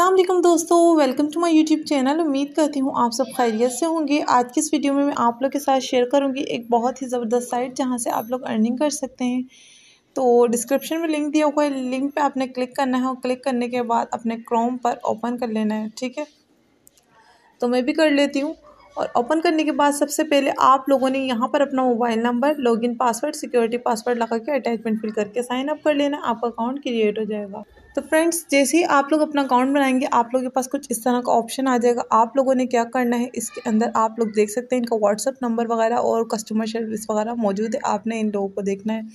अल्लाम दोस्तों welcome to my YouTube channel उम्मीद करती हूँ आप सब खैरियत से होंगे आज की इस वीडियो में मैं आप लोग के साथ शेयर करूँगी एक बहुत ही ज़बरदस्त साइट जहाँ से आप लोग अर्निंग कर सकते हैं तो डिस्क्रिप्शन में लिंक दिया हुआ है लिंक पे आपने क्लिक करना है और क्लिक करने के बाद अपने क्रोम पर ओपन कर लेना है ठीक है तो मैं भी कर लेती हूँ और ओपन करने के बाद सबसे पहले आप लोगों ने यहाँ पर अपना mobile number login password security password लगा के अटैचमेंट फिल करके साइन अप कर लेना आपका अकाउंट क्रिएट हो जाएगा तो फ्रेंड्स जैसे ही आप लोग अपना अकाउंट बनाएंगे आप लोगों के पास कुछ इस तरह का ऑप्शन आ जाएगा आप लोगों ने क्या करना है इसके अंदर आप लोग देख सकते हैं इनका व्हाट्सअप नंबर वगैरह और कस्टमर सर्विस वगैरह मौजूद है आपने इन लोगों को देखना है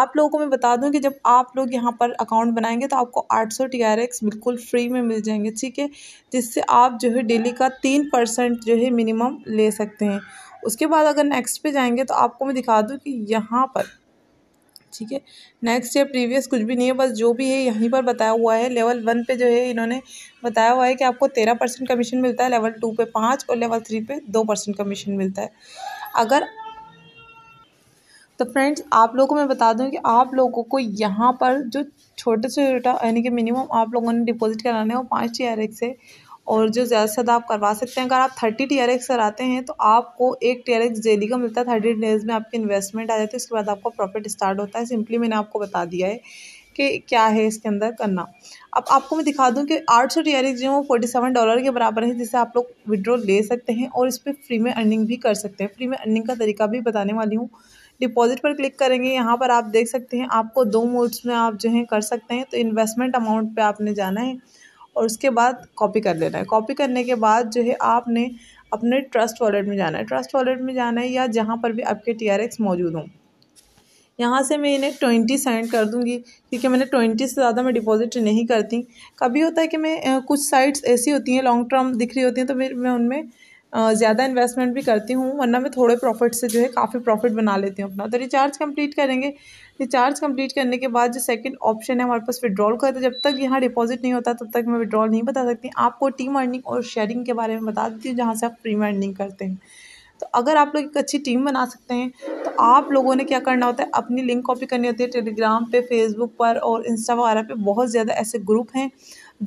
आप लोगों को मैं बता दूं कि जब आप लोग यहाँ पर अकाउंट बनाएंगे तो आपको 800 सौ बिल्कुल फ्री में मिल जाएंगे ठीक है जिससे आप जो है डेली का तीन परसेंट जो है मिनिमम ले सकते हैं उसके बाद अगर नेक्स्ट पे जाएंगे तो आपको मैं दिखा दूँ कि यहाँ पर ठीक है नेक्स्ट या प्रीवियस कुछ भी नहीं है बस जो भी है यहीं पर बताया हुआ है लेवल वन पे जो है इन्होंने बताया हुआ है कि आपको तेरह परसेंट कमीशन मिलता है लेवल टू पे पाँच और लेवल थ्री पे दो परसेंट कमीशन मिलता है अगर तो फ्रेंड्स आप लोगों को मैं बता दूं कि आप लोगों को यहाँ पर जो छोटे से छोटा यानी कि मिनिमम आप लोगों ने डिपॉजिट कराना है वो पाँच टी आर एक्स है और जो ज़्यादा से ज़्यादा आप करवा सकते हैं अगर आप थर्टी टी आर एक्स कराते हैं तो आपको एक टी आर एक्स डेली का मिलता है थर्टी डेज में आपकी इन्वेस्टमेंट आ जाती है उसके बाद आपका प्रॉफिट स्टार्ट होता है सिंपली मैंने आपको बता दिया है कि क्या है इसके अंदर करना अब आपको मैं दिखा दूं कि आठ सौ टी आर एक्स जो है वो फोर्टी सेवन डॉलर के बराबर है जिसे आप लोग विड्रॉ ले सकते हैं और इस पर फ्री में अर्निंग भी कर सकते हैं फ्री में अर्निंग का तरीका भी बताने वाली हूँ डिपॉजिट पर क्लिक करेंगे यहाँ पर आप देख सकते हैं आपको दो मोड्स में आप जो है कर सकते हैं तो इन्वेस्टमेंट अमाउंट पर आपने जाना है और उसके बाद कॉपी कर लेना है कॉपी करने के बाद जो है आपने अपने ट्रस्ट वॉलेट में जाना है ट्रस्ट वॉलेट में जाना है या जहाँ पर भी आपके टी आर एक्स मौजूद हों यहाँ से मैं इन्हें ट्वेंटी सेंड कर दूँगी क्योंकि मैंने ट्वेंटी से ज़्यादा मैं डिपॉजिट नहीं करती कभी होता है कि मैं कुछ साइट्स ऐसी होती हैं लॉन्ग टर्म दिख रही होती हैं तो मैं उनमें ज़्यादा इन्वेस्टमेंट भी करती हूँ वरना मैं थोड़े प्रॉफिट से जो है काफ़ी प्रॉफिट बना लेती हूँ अपना तो रिचार्ज कंप्लीट करेंगे रिचार्ज कंप्लीट करने के बाद जो सेकंड ऑप्शन है हमारे पास विड्रॉल का तो जब तक यहाँ डिपॉजिट नहीं होता तब तक मैं विड्रॉल नहीं बता सकती आपको टीम अर्निंग और शेयरिंग के बारे में बता देती हूँ जहाँ से आप प्रीम अर्निंग करते हैं तो अगर आप लोग एक अच्छी टीम बना सकते हैं तो आप लोगों ने क्या करना होता है अपनी लिंक कॉपी करनी होती है टेलीग्राम पे फेसबुक पर और इंस्टा वगैरह पे बहुत ज़्यादा ऐसे ग्रुप हैं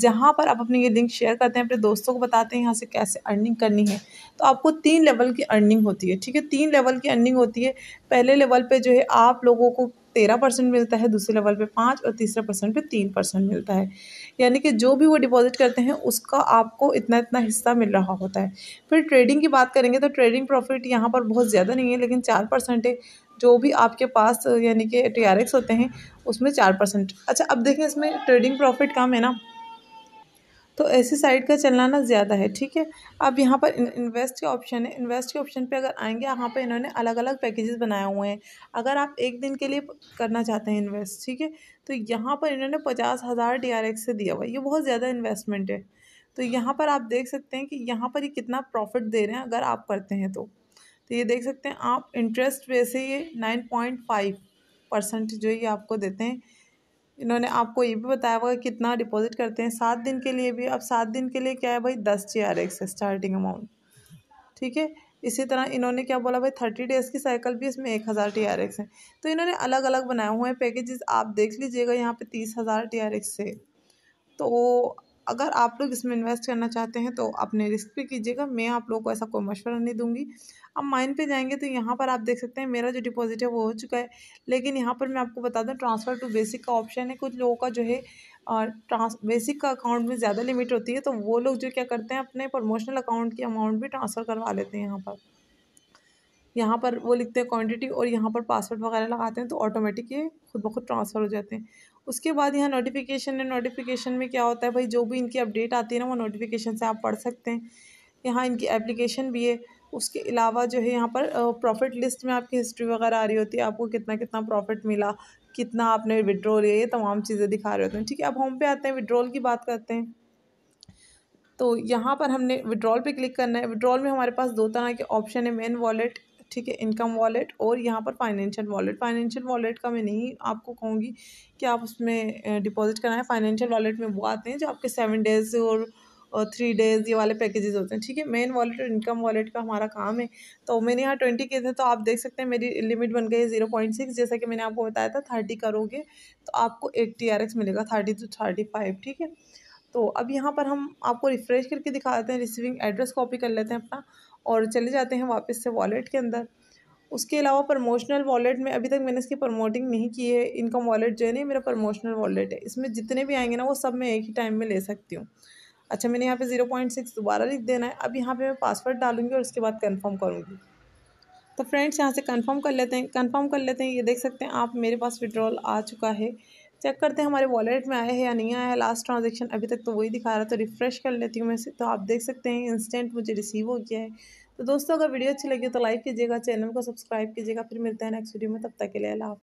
जहाँ पर आप अपने ये लिंक शेयर करते हैं अपने दोस्तों को बताते हैं यहाँ से कैसे अर्निंग करनी है तो आपको तीन लेवल की अर्निंग होती है ठीक है तीन लेवल की अर्निंग होती है पहले लेवल पर जो है आप लोगों को तेरह परसेंट मिलता है दूसरे लेवल पे पाँच और तीसरे परसेंट पे तीन परसेंट मिलता है यानी कि जो भी वो डिपॉजिट करते हैं उसका आपको इतना इतना हिस्सा मिल रहा होता है फिर ट्रेडिंग की बात करेंगे तो ट्रेडिंग प्रॉफिट यहाँ पर बहुत ज़्यादा नहीं है लेकिन चार परसेंट है जो भी आपके पास यानी कि टी होते हैं उसमें चार परसेंट अच्छा अब देखें इसमें ट्रेडिंग प्रॉफिट कम है ना तो ऐसी साइड का चलना ना ज़्यादा है ठीक है अब यहाँ पर इन्वेस्ट के ऑप्शन है इन्वेस्ट के ऑप्शन पे अगर आएंगे यहाँ पे इन्होंने अलग अलग पैकेजेस बनाए हुए हैं अगर आप एक दिन के लिए करना चाहते हैं इन्वेस्ट ठीक है तो यहाँ पर इन्होंने पचास हज़ार डी से दिया हुआ ये बहुत ज़्यादा इन्वेस्टमेंट है तो यहाँ पर आप देख सकते हैं कि यहाँ पर ये कितना प्रॉफिट दे रहे हैं अगर आप करते हैं तो तो ये देख सकते हैं आप इंटरेस्ट वैसे ये नाइन पॉइंट फाइव परसेंट जो ये आपको देते हैं इन्होंने आपको ये भी बताया हुआ कितना डिपॉजिट करते हैं सात दिन के लिए भी अब सात दिन के लिए क्या है भाई दस G R X starting amount ठीक है इसी तरह इन्होंने क्या बोला भाई थर्टी डेज़ की साइकिल भी इसमें एक हज़ार टी आर एक्स है तो इन्होंने अलग अलग बनाए हुए हैं पैकेजेस आप देख लीजिएगा यहाँ पे तीस हज़ार टी आर एक्स से तो अगर आप लोग इसमें इन्वेस्ट करना चाहते हैं तो अपने रिस्क पे कीजिएगा मैं आप लोगों को ऐसा कोई मशवरा नहीं दूंगी अब माइन पे जाएंगे तो यहाँ पर आप देख सकते हैं मेरा जो डिपॉजिट है वो हो चुका है लेकिन यहाँ पर मैं आपको बता दूँ ट्रांसफ़र टू बेसिक का ऑप्शन है कुछ लोगों का जो है और ट्रांस बेसिक का अकाउंट में ज़्यादा लिमिट होती है तो वो लोग जो क्या करते हैं अपने प्रमोशनल अकाउंट की अमाउंट भी ट्रांसफ़र करवा लेते हैं यहाँ पर यहाँ पर वो लिखते हैं क्वांटिटी और यहाँ पर पासवर्ड वगैरह लगाते हैं तो ऑटोमेटिक ये खुद ब खुद ट्रांसफ़र हो जाते हैं उसके बाद यहाँ नोटिफिकेशन है नोटिफिकेशन में क्या होता है भाई जो भी इनकी अपडेट आती है ना वो नोटिफिकेशन से आप पढ़ सकते हैं यहाँ इनकी एप्लीकेशन भी है उसके अलावा जो है यहाँ पर प्रॉफिट लिस्ट में आपकी हिस्ट्री वगैरह आ रही होती है आपको कितना कितना प्रॉफिट मिला कितना आपने विड्रॉ लिया ये तमाम चीज़ें दिखा रहे होते हैं ठीक है अब होम पे आते हैं विड्रॉल की बात करते हैं तो यहाँ पर हमने विड्रॉल पे क्लिक करना है विड्रॉल में हमारे पास दो तरह के ऑप्शन है मेन वॉलेट ठीक है इनकम वॉलेट और यहाँ पर फाइनेंशियल वॉलेट फाइनेंशियल वॉलेट का मैं नहीं आपको कहूँगी कि आप उसमें डिपॉजिट कराएं फाइनेंशियल वॉलेट में वो आते हैं जो आपके सेवन डेज़ और थ्री डेज़ ये वाले पैकेजेस होते हैं ठीक है मेन वॉलेट और इनकम वॉलेट का हमारा काम है तो मैंने यहाँ ट्वेंटी के थे तो आप देख सकते हैं मेरी लिमिट बन गई ज़ीरो पॉइंट सिक्स जैसा कि मैंने आपको बताया था थर्टी करोगे तो आपको एट्टी टी आर एक्स मिलेगा थर्टी टू थर्टी फाइव ठीक है तो अब यहाँ पर हम आपको रिफ़्रेश करके दिखा देते हैं रिसीविंग एड्रेस कॉपी कर लेते हैं अपना और चले जाते हैं वापस से वॉलेट के अंदर उसके अलावा प्रमोशनल वॉलेट में अभी तक मैंने इसकी प्रमोटिंग नहीं की है इनकम वॉलेट जो है ना मेरा प्रमोशनल वॉलेट है इसमें जितने भी आएंगे ना वो सब मैं एक ही टाइम में ले सकती हूँ अच्छा मैंने यहाँ पे ज़ीरो पॉइंट सिक्स दोबारा लिख देना है अब यहाँ पे मैं पासवर्ड डालूंगी और उसके बाद कंफर्म करूँगी तो फ्रेंड्स यहाँ से कंफर्म कर लेते हैं कंफर्म कर लेते हैं ये देख सकते हैं आप मेरे पास विड्रॉल आ चुका है चेक करते हैं हमारे वॉलेट में आया है या नहीं आया है लास्ट ट्रांजेक्शन अभी तक तो वही दिखा रहा है तो रिफ़्रेश कर लेती हूँ मैं तो आप देख सकते हैं इंस्टेंट मुझे रिसीव हो गया है तो दोस्तों अगर वीडियो अच्छी लगी तो लाइक कीजिएगा चैनल को सब्सक्राइब कीजिएगा फिर मिलते हैं नेक्स्ट वीडियो में तब तक के लिए अला